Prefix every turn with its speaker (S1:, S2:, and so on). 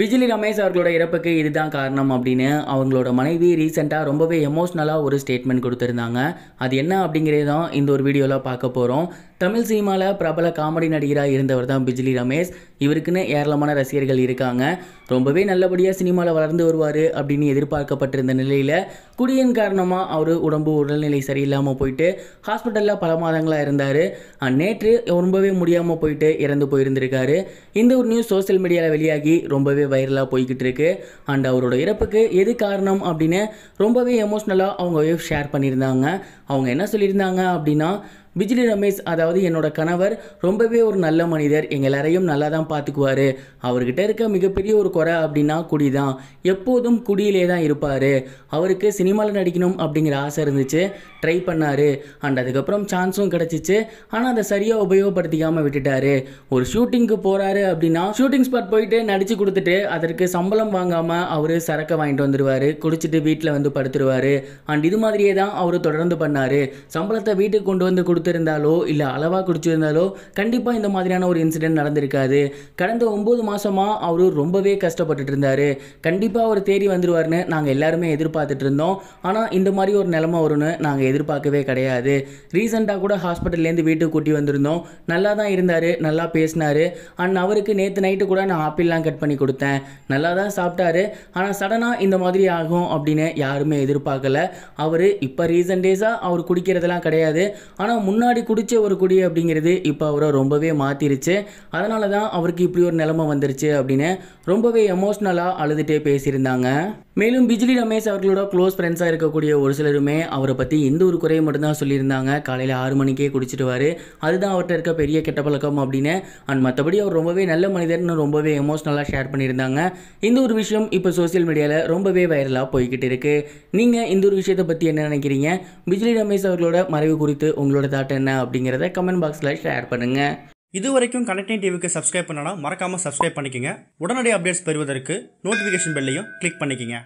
S1: பிஜிலி ரமேஷ் அவர்களோட இறப்புக்கு இதுதான் காரணம் அப்படின்னு அவங்களோட மனைவி ரீசெண்டாக ரொம்பவே எமோஷ்னலாக ஒரு ஸ்டேட்மெண்ட் கொடுத்துருந்தாங்க அது என்ன அப்படிங்கிறது தான் இந்த ஒரு வீடியோவில் பார்க்க போகிறோம் தமிழ் சினிமாவில் பிரபல காமெடி நடிகராக இருந்தவர் தான் பிஜிலி ரமேஷ் இவருக்குன்னு ஏராளமான ரசிகர்கள் இருக்காங்க ரொம்பவே நல்லபடியாக சினிமாவில் வளர்ந்து வருவார் அப்படின்னு எதிர்பார்க்கப்பட்டிருந்த நிலையில் குடியின் காரணமாக அவர் உடம்பு உடல்நிலை சரியில்லாமல் போயிட்டு ஹாஸ்பிட்டலில் பல மாதங்களாக இருந்தார் நேற்று ரொம்பவே முடியாமல் போயிட்டு இறந்து போயிருந்திருக்காரு இந்த ஒரு நியூஸ் சோசியல் மீடியாவில் வெளியாகி ரொம்பவே வைரலாக போய்கிட்டு இருக்கு அண்ட் அவரோட இறப்புக்கு எது காரணம் அப்படின்னு ரொம்பவே எமோஷ்னலாக அவங்க ஷேர் பண்ணியிருந்தாங்க அவங்க என்ன சொல்லியிருந்தாங்க அப்படின்னா விஜிலி ரமேஷ் அதாவது என்னோட கணவர் ரொம்பவே ஒரு நல்ல மனிதர் எல்லாரையும் நல்லா தான் பார்த்துக்குவார் அவர்கிட்ட இருக்க மிகப்பெரிய ஒரு குறை அப்படின்னா குடி தான் எப்போதும் குடியிலே தான் இருப்பார் அவருக்கு சினிமாவில் நடிக்கணும் அப்படிங்கிற ஆசை இருந்துச்சு ட்ரை பண்ணார் அண்ட் அதுக்கப்புறம் சான்ஸும் கிடச்சிச்சு ஆனால் அதை சரியாக உபயோகப்படுத்திக்காமல் விட்டுட்டாரு ஒரு ஷூட்டிங்க்கு போகிறாரு அப்படின்னா ஷூட்டிங் ஸ்பாட் போயிட்டு நடித்து கொடுத்துட்டு அதற்கு சம்பளம் வாங்காமல் அவர் சரக்கை வாங்கிட்டு வந்துடுவார் குடிச்சிட்டு வீட்டில் வந்து படுத்துருவார் அண்ட் இது மாதிரியே தான் அவர் தொடர்ந்து பண்ணார் சம்பளத்தை வீட்டுக்கு கொண்டு வந்து கொடுத்து கொடுத்துருந்தாலோ இல்லை அளவாக குடிச்சிருந்தாலோ கண்டிப்பாக இந்த மாதிரியான ஒரு இன்சிடென்ட் நடந்திருக்காது கடந்த ஒம்பது மாதமாக அவரு ரொம்பவே கஷ்டப்பட்டுட்டு இருந்தார் கண்டிப்பாக அவர் தேடி வந்துடுவார்னு நாங்கள் எல்லாருமே எதிர்பார்த்துட்டு இருந்தோம் ஆனால் இந்த மாதிரி ஒரு நிலமை வரும்னு நாங்கள் எதிர்பார்க்கவே கிடையாது ரீசெண்டாக கூட ஹாஸ்பிட்டல்லேருந்து வீட்டுக்கு கூட்டி வந்திருந்தோம் நல்லா தான் இருந்தார் நல்லா பேசினார் அண்ட் அவருக்கு நேற்று நைட்டு கூட நான் ஆப்பிள்லாம் கட் பண்ணி கொடுத்தேன் நல்லா தான் சாப்பிட்டாரு ஆனால் சடனாக இந்த மாதிரி ஆகும் அப்படின்னு யாருமே எதிர்பார்க்கல அவர் இப்போ ரீசன்ட் அவர் குடிக்கிறதெல்லாம் கிடையாது ஆனால் முன்னாடி குடித்த ஒரு குடி அப்படிங்கிறது இப்போ அவரை ரொம்பவே மாற்றிருச்சு அதனால தான் அவருக்கு இப்படி ஒரு நிலைமை வந்துருச்சு அப்படின்னு ரொம்பவே எமோஷ்னலாக அழுதுகிட்டே பேசியிருந்தாங்க மேலும் பிஜிலி ரமேஷ் அவர்களோட க்ளோஸ் ஃப்ரெண்ட்ஸாக இருக்கக்கூடிய ஒரு சிலருமே அவரை பற்றி எந்த ஒரு குறையை மட்டும்தான் சொல்லியிருந்தாங்க காலையில் ஆறு மணிக்கே குடிச்சிடுவார் அதுதான் அவர்கிட்ட இருக்க பெரிய கெட்ட பழக்கம் அப்படின்னு அண்ட் மற்றபடி அவர் ரொம்பவே நல்ல மனிதர்னு ரொம்பவே எமோஷ்னலாக ஷேர் பண்ணியிருந்தாங்க இந்த ஒரு விஷயம் இப்போ சோசியல் மீடியாவில் ரொம்பவே வைரலாக போய்கிட்டு இருக்குது நீங்கள் இந்த ஒரு விஷயத்தை பற்றி என்ன நினைக்கிறீங்க பிஜிலி ரமேஷ் அவர்களோட மறைவு குறித்து உங்களோட தாட் என்ன அப்படிங்கிறத கமெண்ட் பாக்ஸில் ஷேர் பண்ணுங்கள் இது வரைக்கும் கனெக்டிங் டிவிக்கு சப்ஸ்கிரைப் பண்ணனா மறக்காமல் சப்ஸ்கிரைப் பண்ணிக்கோங்க உடனடி அப்டேட்ஸ் பெறுவதற்கு நோட்டிஃபிகேஷன் பெல்லையும் கிளிக் பண்ணிக்கோங்க